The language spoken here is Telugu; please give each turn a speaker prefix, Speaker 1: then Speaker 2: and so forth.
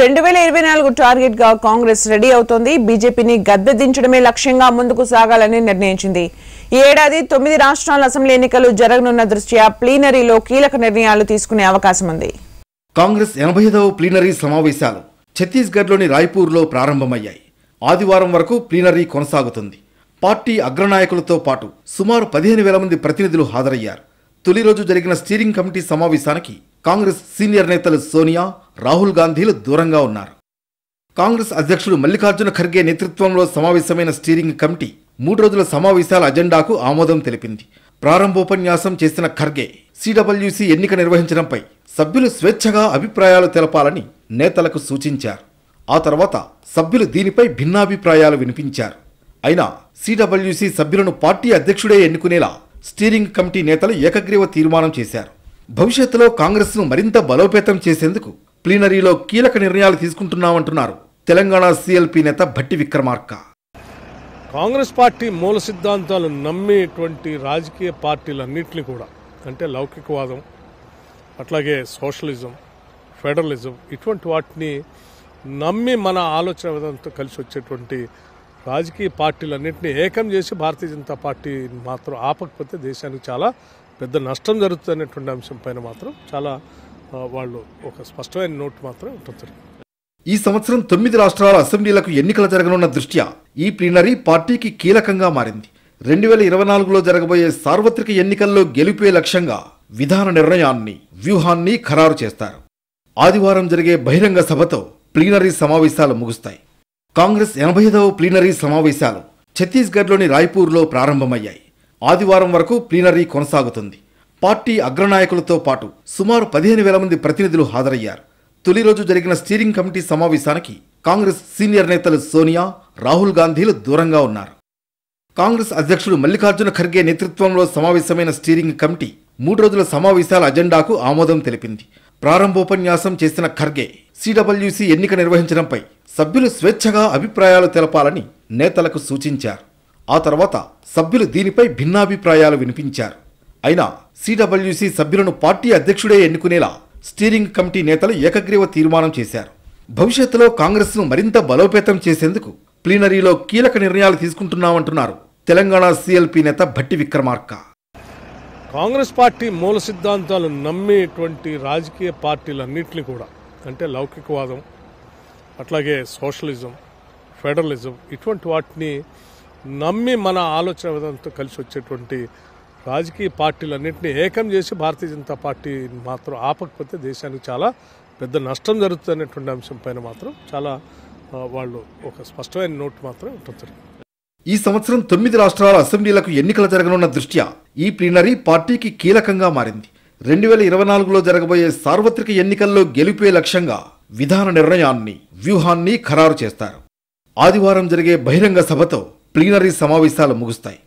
Speaker 1: రెండు వేల ఇరవై నాలుగు టార్గెట్ గా కాంగ్రెస్ రెడీ అవుతోంది బీజేపీని గద్దెదించడమే లక్ష్యంగా ముందుకు సాగాలని నిర్ణయించింది ఈ ఏడాది తొమ్మిది రాష్ట్రాల అసెంబ్లీ ఎన్నికలు జరగనున్న దృష్ట్యా ప్లీనరీలో కీలక నిర్ణయాలు తీసుకునే అవకాశం ఉంది కాంగ్రెస్ ఎనభై ఐదవ ప్లీనరీ సమావేశాలు ఛత్తీస్గఢ్లోని రాయ్పూర్లో ప్రారంభమయ్యాయి ఆదివారం వరకు ప్లీనరీ కొనసాగుతుంది పార్టీ అగ్రనాయకులతో పాటు సుమారు పదిహేను వేల మంది ప్రతినిధులు హాజరయ్యారు తొలి రోజు జరిగిన స్టీరింగ్ కమిటీ సమావేశానికి కాంగ్రెస్ సీనియర్ నేతలు సోనియా రాహుల్ గాంధీలు దూరంగా ఉన్నారు కాంగ్రెస్ అధ్యక్షుడు మల్లికార్జున ఖర్గే నేతృత్వంలో సమావేశమైన స్టీరింగ్ కమిటీ మూడు రోజుల సమావేశాల అజెండాకు ఆమోదం తెలిపింది ప్రారంభోపన్యాసం చేసిన ఖర్గే సిడబ్ల్యూసి ఎన్నిక నిర్వహించడంపై సభ్యులు స్వేచ్ఛగా అభిప్రాయాలు తెలపాలని నేతలకు సూచించారు ఆ తర్వాత సభ్యులు దీనిపై భిన్నాభిప్రాయాలు వినిపించారు అయినా సిడబ్ల్యూసి సభ్యులను పార్టీ అధ్యక్షుడే ఎన్నుకునేలా స్టీరింగ్ కమిటీ నేతలు ఏకగ్రీవ తీర్మానం చేశారు భవిష్యత్తులో కాంగ్రెస్ను మరింత బలోపేతం చేసేందుకు ప్లీనరీలో కీలక నిర్ణయాలు తీసుకుంటున్నామంటున్నారు తెలంగాణ సీఎల్పీ నేత భట్టి విక్రమార్క
Speaker 2: కాంగ్రెస్ పార్టీ మూల సిద్ధాంతాలు నమ్మేటువంటి రాజకీయ పార్టీలన్నింటినీ కూడా అంటే లౌకికవాదం అట్లాగే సోషలిజం ఫెడరలిజం ఇటువంటి వాటిని నమ్మి మన ఆలోచన విధానంతో కలిసి వచ్చేటువంటి రాజకీయ పార్టీలన్నింటినీ ఏకం చేసి భారతీయ జనతా పార్టీ మాత్రం ఆపకపోతే దేశానికి చాలా పెద్ద నష్టం జరుగుతుంది అనేటువంటి అంశం పైన మాత్రం చాలా వాళ్ళు ఒక స్పష్టమైన నోట్ మాత్రం ఉంటుంది
Speaker 1: ఈ సంవత్సరం తొమ్మిది రాష్ట్రాల అసెంబ్లీలకు ఎన్నికలు జరగనున్న దృష్ట్యా ఈ ప్లీనరీ పార్టీకి కీలకంగా మారింది రెండు వేల ఇరవై నాలుగులో జరగబోయే సార్వత్రిక ఎన్నికల్లో గెలిపే లక్ష్యంగా విధాన నిర్ణయాన్ని వ్యూహాన్ని ఖరారు చేస్తారు ఆదివారం జరిగే బహిరంగ సభతో ప్లీనరీ సమావేశాలు ముగుస్తాయి కాంగ్రెస్ ఎనభై ఐదవ ప్లీనరీ సమావేశాలు ఛత్తీస్గఢ్లోని రాయ్పూర్లో ప్రారంభమయ్యాయి ఆదివారం వరకు ప్లీనరీ కొనసాగుతుంది పార్టీ అగ్రనాయకులతో పాటు సుమారు పదిహేను వేల మంది ప్రతినిధులు హాజరయ్యారు తొలి రోజు జరిగిన స్టీరింగ్ కమిటీ సమావేశానికి కాంగ్రెస్ సీనియర్ నేతలు సోనియా రాహుల్ గాంధీలు దూరంగా ఉన్నారు కాంగ్రెస్ అధ్యక్షుడు మల్లికార్జున ఖర్గే నేతృత్వంలో సమావేశమైన స్టీరింగ్ కమిటీ మూడు రోజుల సమావేశాల అజెండాకు ఆమోదం తెలిపింది ప్రారంభోపన్యాసం చేసిన ఖర్గే సిడబ్ల్యూసీ ఎన్నిక నిర్వహించడంపై సభ్యులు స్వేచ్ఛగా అభిప్రాయాలు తెలపాలని నేతలకు సూచించారు ఆ తర్వాత సభ్యులు దీనిపై భిన్నాభిప్రాయాలు వినిపించారు అయినా సిడబ్ల్యూసీ సభ్యులను పార్టీ అధ్యక్షుడే ఎన్నుకునేలా స్టీరింగ్ కమిటీ నేతలు ఏకగ్రీవ తీర్మానం చేశారు భవిష్యత్తులో కాంగ్రెస్ను మరింత బలోపేతం చేసేందుకు ప్లీనరీలో కీలక నిర్ణయాలు తీసుకుంటున్నామంటున్నారు తెలంగాణ సీఎల్పీ నేత భట్టి విక్రమార్క
Speaker 2: కాంగ్రెస్ పార్టీ మూల సిద్ధాంతాలు నమ్మేటువంటి రాజకీయ పార్టీలన్నింటినీ కూడా అంటే లౌకికవాదం అట్లాగే సోషలిజం ఫెడరలిజం ఇటువంటి వాటిని నమ్మి మన ఆలోచన విధానంతో కలిసి వచ్చేటువంటి రాజకీయ పార్టీలన్నింటినీ ఏకం చేసి భారతీయ జనతా పార్టీ మాత్రం ఆపకపోతే దేశానికి చాలా పెద్ద నష్టం జరుగుతుంది అంశం పైన మాత్రం చాలా వాళ్ళు ఒక స్పష్టమైన నోట్ మాత్రం ఉంటుంది
Speaker 1: ఈ సంవత్సరం తొమ్మిది రాష్ట్రాల అసెంబ్లీలకు ఎన్నికలు జరగనున్న దృష్ట్యా ఈ ప్లీనరీ పార్టీకి కీలకంగా మారింది రెండు వేల ఇరవై నాలుగులో జరగబోయే సార్వత్రిక ఎన్నికల్లో గెలిపే లక్ష్యంగా విధాన నిర్ణయాన్ని వ్యూహాన్ని ఖరారు చేస్తారు ఆదివారం జరిగే బహిరంగ సభతో ప్లీనరీ సమావేశాలు ముగుస్తాయి